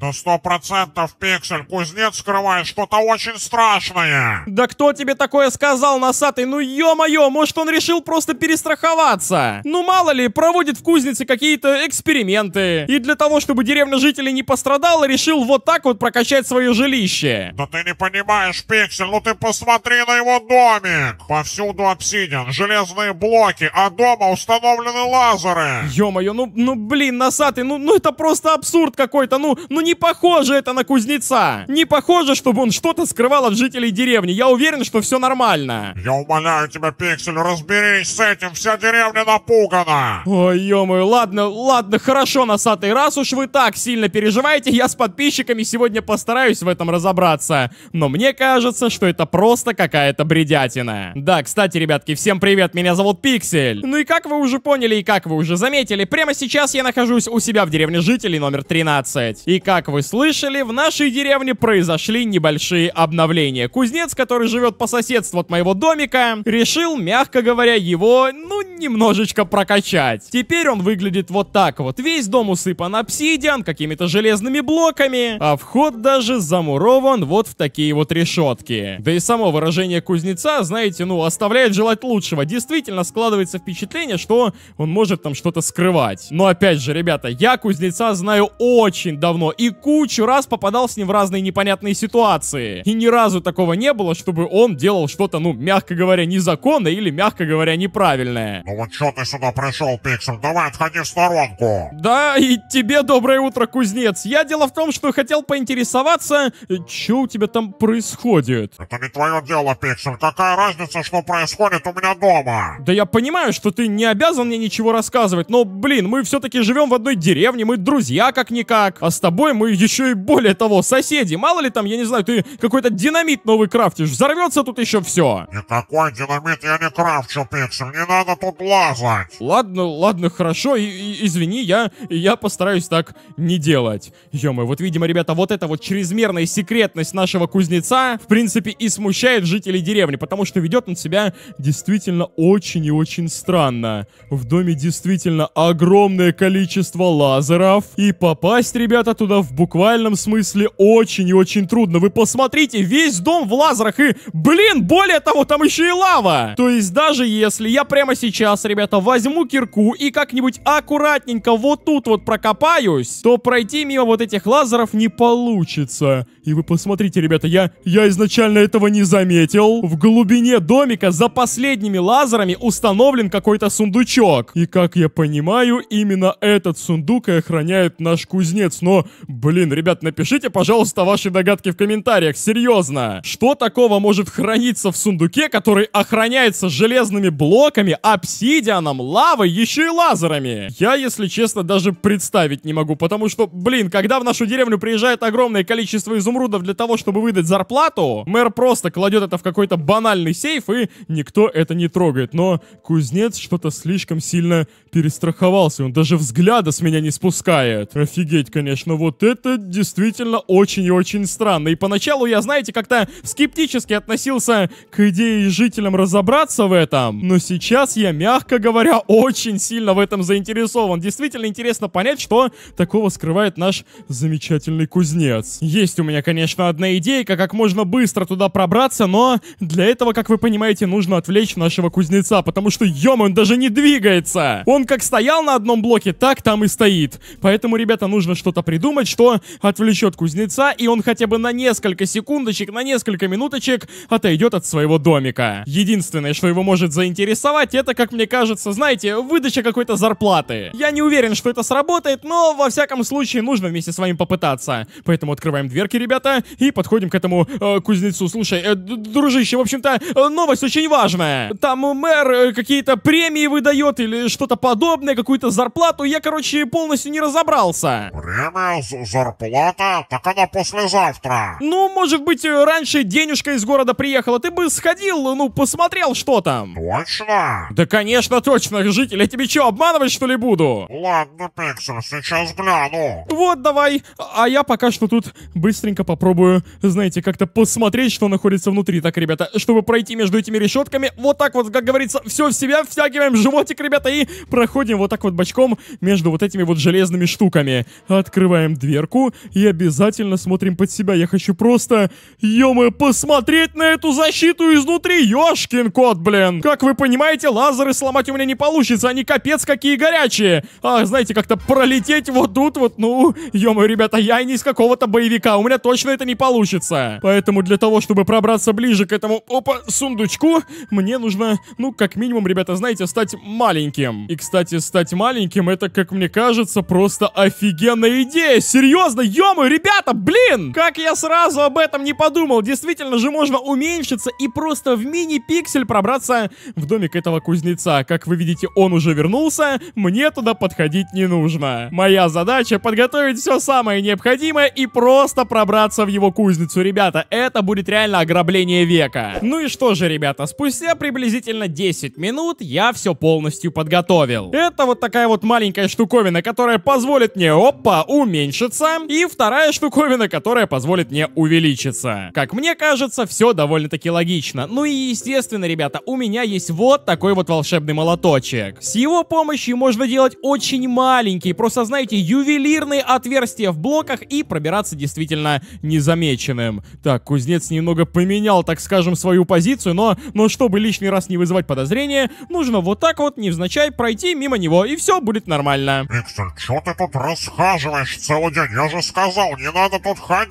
Да сто процентов, Пиксель, кузнец скрывает что-то очень страшное. Да кто тебе такое сказал, носатый? Ну ё-моё, может он решил просто перестраховаться? Ну мало ли, проводит в кузнице какие-то эксперименты. И для того, чтобы деревня жителей не пострадала, решил вот так вот прокачать свое жилище. Да ты не понимаешь, Пиксель, ну ты посмотри на его домик. Повсюду обсидиан, железные блоки, а дома установлены лазеры. Ё-моё, ну, ну блин, носатый, ну, ну это просто абсурд какой-то, ну, ну не похоже это на кузнеца. Не похоже, чтобы он что-то скрывал от жителей деревни. Я уверен, что все нормально. Я умоляю тебя, Пиксель, разберись с этим. Вся деревня напугана. Ой, ё-моё, ладно, ладно, хорошо, носатый. Раз уж вы так сильно переживаете, я с подписчиками сегодня постараюсь в этом разобраться. Но мне кажется, что это просто какая-то бредятина. Да, кстати, ребятки, всем привет, меня зовут Пиксель. Ну и как вы уже поняли и как вы уже заметили, прямо сейчас я нахожусь у себя в деревне жителей номер 13. И как как вы слышали, в нашей деревне произошли небольшие обновления. Кузнец, который живет по соседству от моего домика, решил, мягко говоря, его, ну, немножечко прокачать. Теперь он выглядит вот так вот. Весь дом усыпан обсидиан, какими-то железными блоками, а вход даже замурован вот в такие вот решетки. Да и само выражение кузнеца, знаете, ну, оставляет желать лучшего. Действительно складывается впечатление, что он может там что-то скрывать. Но опять же, ребята, я кузнеца знаю очень давно, и и кучу раз попадал с ним в разные непонятные ситуации. И ни разу такого не было, чтобы он делал что-то, ну, мягко говоря, незаконное или, мягко говоря, неправильное. Ну вот что ты сюда пришел, Пиксель? Давай отходи в сторонку. Да, и тебе доброе утро, кузнец. Я дело в том, что хотел поинтересоваться, что у тебя там происходит. Это не твое дело, Пиксель. Какая разница, что происходит у меня дома? Да я понимаю, что ты не обязан мне ничего рассказывать, но, блин, мы все-таки живем в одной деревне, мы друзья как-никак. А с тобой мы еще и более того, соседи. Мало ли там, я не знаю, ты какой-то динамит новый крафтишь. Взорвется тут еще все. Никакой динамит я не крафчу, Пиксель. Не надо тут лазать. Ладно, ладно, хорошо. И, и, извини, я, я постараюсь так не делать. Ё-моё, вот видимо, ребята, вот эта вот чрезмерная секретность нашего кузнеца, в принципе, и смущает жителей деревни, потому что ведет он себя действительно очень и очень странно. В доме действительно огромное количество лазеров. И попасть, ребята, туда в буквальном смысле очень и очень трудно. Вы посмотрите, весь дом в лазерах и, блин, более того, там еще и лава. То есть даже если я прямо сейчас, ребята, возьму кирку и как-нибудь аккуратненько вот тут вот прокопаюсь, то пройти мимо вот этих лазеров не получится. И вы посмотрите, ребята, я, я изначально этого не заметил. В глубине домика за последними лазерами установлен какой-то сундучок. И как я понимаю, именно этот сундук и охраняет наш кузнец. Но, Блин, ребят, напишите, пожалуйста, ваши догадки в комментариях, серьезно. Что такого может храниться в сундуке, который охраняется железными блоками, обсидианом, лавой, еще и лазерами? Я, если честно, даже представить не могу, потому что, блин, когда в нашу деревню приезжает огромное количество изумрудов для того, чтобы выдать зарплату, мэр просто кладет это в какой-то банальный сейф, и никто это не трогает. Но кузнец что-то слишком сильно перестраховался, он даже взгляда с меня не спускает. Офигеть, конечно, вот это действительно очень и очень странно. И поначалу я, знаете, как-то скептически относился к идее жителям разобраться в этом. Но сейчас я, мягко говоря, очень сильно в этом заинтересован. Действительно интересно понять, что такого скрывает наш замечательный кузнец. Есть у меня, конечно, одна идейка, как можно быстро туда пробраться, но для этого, как вы понимаете, нужно отвлечь нашего кузнеца, потому что, ё он даже не двигается! Он как стоял на одном блоке, так там и стоит. Поэтому, ребята, нужно что-то придумать, что отвлечет кузнеца, и он хотя бы на несколько секундочек, на несколько минуточек отойдет от своего домика. Единственное, что его может заинтересовать, это, как мне кажется, знаете, выдача какой-то зарплаты. Я не уверен, что это сработает, но во всяком случае нужно вместе с вами попытаться. Поэтому открываем дверки, ребята, и подходим к этому э, кузнецу. Слушай, э, дружище, в общем-то, э, новость очень важная. Там мэр э, какие-то премии выдает или что-то подобное, какую-то зарплату. Я, короче, полностью не разобрался. Премия за зарплата, так она послезавтра. Ну, может быть, э, раньше денежка из города приехала, ты бы сходил, ну, посмотрел, что там. Точно? Да, конечно, точно, житель, я тебе что, обманывать, что ли, буду? Ладно, Пиксель, сейчас гляну. Вот, давай, а я пока что тут быстренько попробую, знаете, как-то посмотреть, что находится внутри. Так, ребята, чтобы пройти между этими решетками, вот так вот, как говорится, все в себя, втягиваем животик, ребята, и проходим вот так вот бочком между вот этими вот железными штуками. Открываем дверь дверку и обязательно смотрим под себя. Я хочу просто, ё посмотреть на эту защиту изнутри, ёшкин кот, блин! Как вы понимаете, лазеры сломать у меня не получится, они капец какие горячие! А, знаете, как-то пролететь вот тут вот, ну, ё ребята, я не из какого-то боевика, у меня точно это не получится. Поэтому для того, чтобы пробраться ближе к этому, опа, сундучку, мне нужно, ну, как минимум, ребята, знаете, стать маленьким. И, кстати, стать маленьким, это, как мне кажется, просто офигенная идея! Серьезно, ё ребята, блин! Как я сразу об этом не подумал. Действительно же можно уменьшиться и просто в мини-пиксель пробраться в домик этого кузнеца. Как вы видите, он уже вернулся, мне туда подходить не нужно. Моя задача подготовить все самое необходимое и просто пробраться в его кузницу. Ребята, это будет реально ограбление века. Ну и что же, ребята, спустя приблизительно 10 минут я все полностью подготовил. Это вот такая вот маленькая штуковина, которая позволит мне, опа, уменьшиться уменьшится. И вторая штуковина, которая позволит мне увеличиться. Как мне кажется, все довольно-таки логично. Ну и естественно, ребята, у меня есть вот такой вот волшебный молоточек. С его помощью можно делать очень маленькие, просто, знаете, ювелирные отверстия в блоках и пробираться действительно незамеченным. Так, кузнец немного поменял, так скажем, свою позицию, но, но чтобы лишний раз не вызывать подозрения, нужно вот так вот, невзначай, пройти мимо него, и все будет нормально. Пиксель, что ты тут расхаживаешь целый подходить, я же сказал, не надо тут ходить.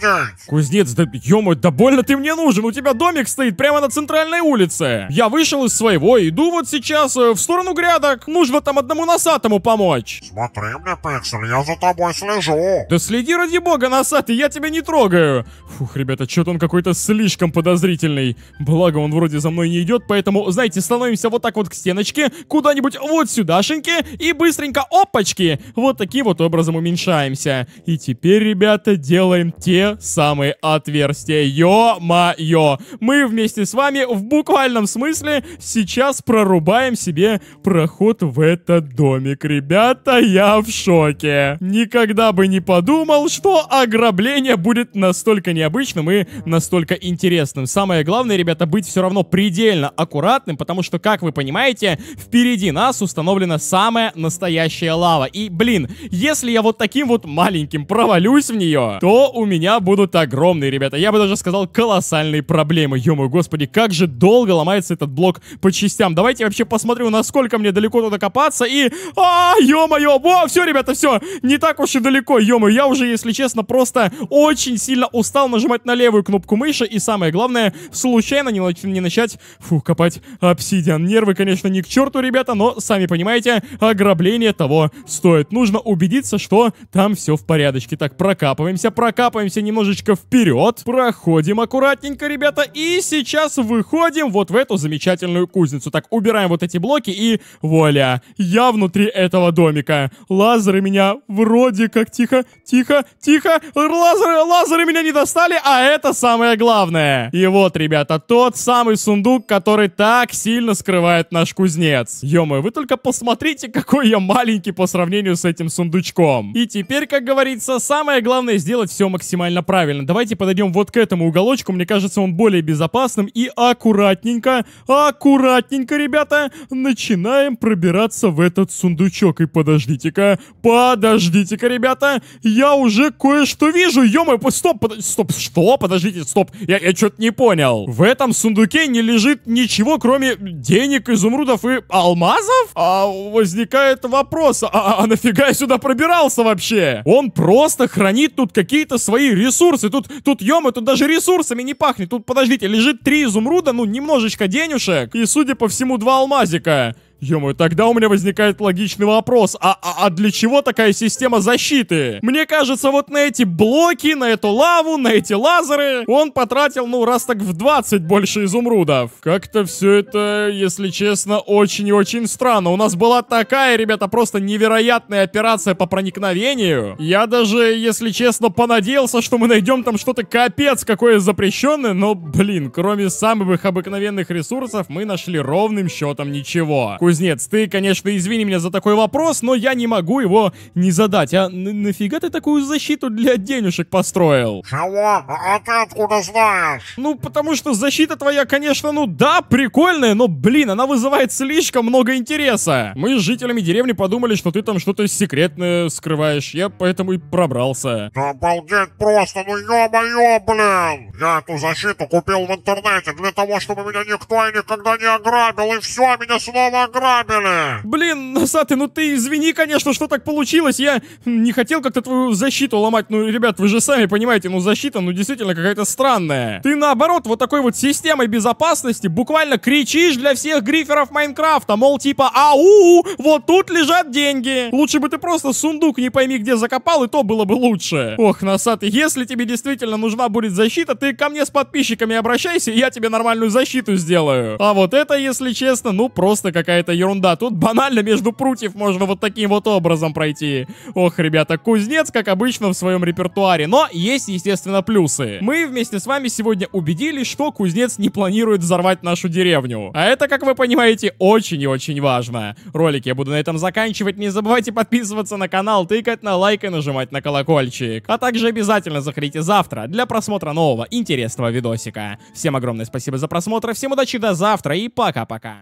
Кузнец, да ё да больно ты мне нужен, у тебя домик стоит прямо на центральной улице. Я вышел из своего, иду вот сейчас э, в сторону грядок, нужно там одному носатому помочь. Смотри мне, Пиксель, я за тобой слежу. Да следи ради бога, носатый, я тебя не трогаю. Фух, ребята, чё то он какой-то слишком подозрительный. Благо, он вроде за мной не идет, поэтому, знаете, становимся вот так вот к стеночке, куда-нибудь вот сюдашеньки и быстренько опачки, вот таким вот образом уменьшаемся. И теперь, ребята, делаем те самые отверстия. Ё-моё! Мы вместе с вами в буквальном смысле сейчас прорубаем себе проход в этот домик. Ребята, я в шоке. Никогда бы не подумал, что ограбление будет настолько необычным и настолько интересным. Самое главное, ребята, быть все равно предельно аккуратным, потому что, как вы понимаете, впереди нас установлена самая настоящая лава. И, блин, если я вот таким вот маленьким провалюсь в нее, то у меня будут огромные, ребята. Я бы даже сказал, колоссальные проблемы. ё господи, как же долго ломается этот блок по частям. Давайте я вообще посмотрю, насколько мне далеко туда копаться и... А, ё-моё, во, все, ребята, все, не так уж и далеко, ё Я уже, если честно, просто очень сильно устал нажимать на левую кнопку мыши. И самое главное, случайно не, не начать, фу, копать обсидиан. Нервы, конечно, не к черту, ребята, но, сами понимаете, ограбление того стоит. Нужно убедиться, что там все в порядке порядочке. Так, прокапываемся, прокапываемся немножечко вперед. Проходим аккуратненько, ребята. И сейчас выходим вот в эту замечательную кузницу. Так, убираем вот эти блоки и... Вуаля, я внутри этого домика. Лазеры меня вроде как... Тихо, тихо, тихо. Лазеры, лазеры меня не достали, а это самое главное. И вот, ребята, тот самый сундук, который так сильно скрывает наш кузнец. Ё-моё, вы только посмотрите, какой я маленький по сравнению с этим сундучком. И теперь, как говорится, говорится, самое главное сделать все максимально правильно. Давайте подойдем вот к этому уголочку. Мне кажется, он более безопасным. И аккуратненько, аккуратненько, ребята, начинаем пробираться в этот сундучок. И подождите-ка, подождите-ка, ребята, я уже кое-что вижу. Ё-моё, стоп, под... стоп, что? Подождите, стоп, я, я что-то не понял. В этом сундуке не лежит ничего, кроме денег, изумрудов и алмазов? А возникает вопрос, а, а, а нафига я сюда пробирался вообще? Он просто просто хранит тут какие-то свои ресурсы. Тут, тут, ё тут даже ресурсами не пахнет. Тут, подождите, лежит три изумруда, ну, немножечко денежек. И, судя по всему, два алмазика. Ё-моё, тогда у меня возникает логичный вопрос. А, а, а для чего такая система защиты? Мне кажется, вот на эти блоки, на эту лаву, на эти лазеры он потратил, ну, раз так в 20 больше изумрудов. Как-то все это, если честно, очень и очень странно. У нас была такая, ребята, просто невероятная операция по проникновению. Я даже, если честно, понадеялся, что мы найдем там что-то капец какое запрещенное, но, блин, кроме самых обыкновенных ресурсов, мы нашли ровным счетом ничего кузнец, ты, конечно, извини меня за такой вопрос, но я не могу его не задать. А нафига ты такую защиту для денежек построил? Чего? А ты откуда знаешь? Ну, потому что защита твоя, конечно, ну да, прикольная, но, блин, она вызывает слишком много интереса. Мы с жителями деревни подумали, что ты там что-то секретное скрываешь, я поэтому и пробрался. Да обалдеть просто, ну ё-моё, блин! Я эту защиту купил в интернете для того, чтобы меня никто и никогда не ограбил, и все, а меня снова ограбили! ограбили. Блин, Носатый, ну, ну ты извини, конечно, что так получилось. Я не хотел как-то твою защиту ломать. Ну, ребят, вы же сами понимаете, ну защита, ну действительно какая-то странная. Ты наоборот вот такой вот системой безопасности буквально кричишь для всех гриферов Майнкрафта. Мол, типа, ау, вот тут лежат деньги. Лучше бы ты просто сундук не пойми где закопал, и то было бы лучше. Ох, Носатый, если тебе действительно нужна будет защита, ты ко мне с подписчиками обращайся, и я тебе нормальную защиту сделаю. А вот это, если честно, ну просто какая-то какая-то ерунда. Тут банально между прутьев можно вот таким вот образом пройти. Ох, ребята, кузнец, как обычно, в своем репертуаре. Но есть, естественно, плюсы. Мы вместе с вами сегодня убедились, что кузнец не планирует взорвать нашу деревню. А это, как вы понимаете, очень и очень важно. Ролик я буду на этом заканчивать. Не забывайте подписываться на канал, тыкать на лайк и нажимать на колокольчик. А также обязательно заходите завтра для просмотра нового интересного видосика. Всем огромное спасибо за просмотр, всем удачи, до завтра и пока-пока.